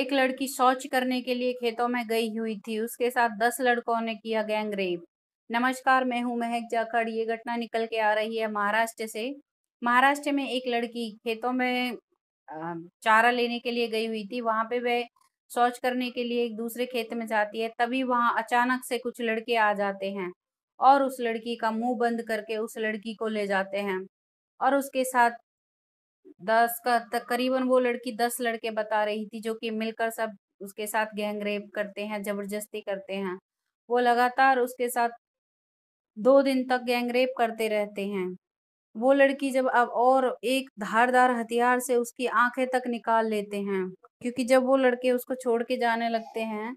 एक लड़की शौच करने के लिए खेतों में गई हुई थी उसके साथ दस लड़कों ने किया गैंग रेप नमस्कार मैं हूं महक जाखड़ ये घटना निकल के आ रही है महाराष्ट्र से महाराष्ट्र में एक लड़की खेतों में चारा लेने के लिए गई हुई थी वहां पे वह शौच करने के लिए एक दूसरे खेत में जाती है तभी वहां अचानक से कुछ लड़के आ जाते हैं और उस लड़की का मुंह बंद करके उस लड़की को ले जाते हैं और उसके साथ दस का तकरीबन वो लड़की दस लड़के बता रही थी जो कि मिलकर सब उसके साथ गैंग रेप करते हैं जबरदस्ती करते हैं वो लगातार उसके साथ दो दिन तक गैंग रेप करते रहते हैं वो लड़की जब अब और एक धारदार हथियार से उसकी आंखें तक निकाल लेते हैं क्योंकि जब वो लड़के उसको छोड़ के जाने लगते हैं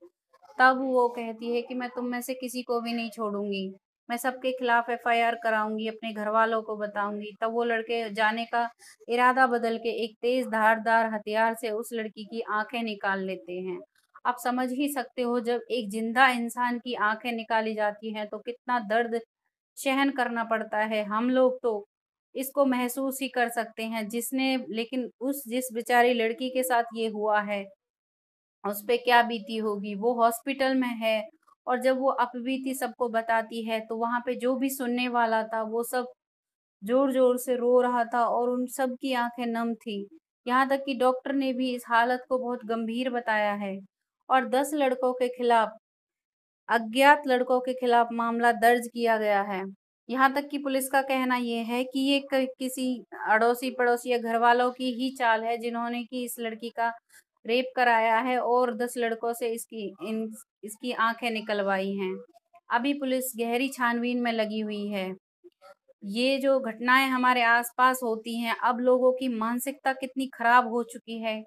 तब वो कहती है कि मैं तुम में से किसी को भी नहीं छोड़ूंगी मैं सबके खिलाफ एफआईआर कराऊंगी अपने घर वालों को बताऊंगी तब वो लड़के जाने का इरादा बदल के एक तेज धारदार हथियार से उस लड़की की आंखें निकाल लेते हैं आप समझ ही सकते हो जब एक जिंदा इंसान की आंखें निकाली जाती हैं तो कितना दर्द सहन करना पड़ता है हम लोग तो इसको महसूस ही कर सकते हैं जिसने लेकिन उस जिस बेचारी लड़की के साथ ये हुआ है उस पर क्या बीती होगी वो हॉस्पिटल में है और जब वो अपवीति सबको बताती है तो वहां पे जो भी सुनने वाला था वो सब जोर जोर से रो रहा था और उन सब की आंखें नम थी यहाँ तक कि डॉक्टर ने भी इस हालत को बहुत गंभीर बताया है और दस लड़कों के खिलाफ अज्ञात लड़कों के खिलाफ मामला दर्ज किया गया है यहाँ तक कि पुलिस का कहना यह है कि ये किसी अड़ोसी पड़ोसी या घर वालों की ही चाल है जिन्होंने कि इस लड़की का रेप कराया है और दस लड़कों से इसकी इन इसकी आंखें निकलवाई हैं अभी पुलिस गहरी छानबीन में लगी हुई है ये जो घटनाएं हमारे आसपास होती हैं अब लोगों की मानसिकता कितनी खराब हो चुकी है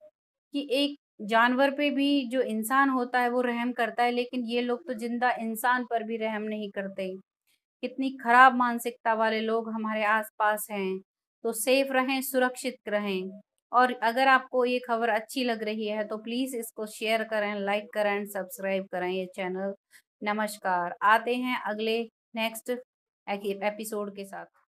कि एक जानवर पे भी जो इंसान होता है वो रहम करता है लेकिन ये लोग तो जिंदा इंसान पर भी रहम नहीं करते कितनी खराब मानसिकता वाले लोग हमारे आसपास हैं तो सेफ रहें सुरक्षित रहें और अगर आपको ये खबर अच्छी लग रही है तो प्लीज़ इसको शेयर करें लाइक करें सब्सक्राइब करें ये चैनल नमस्कार आते हैं अगले नेक्स्ट एपिसोड के साथ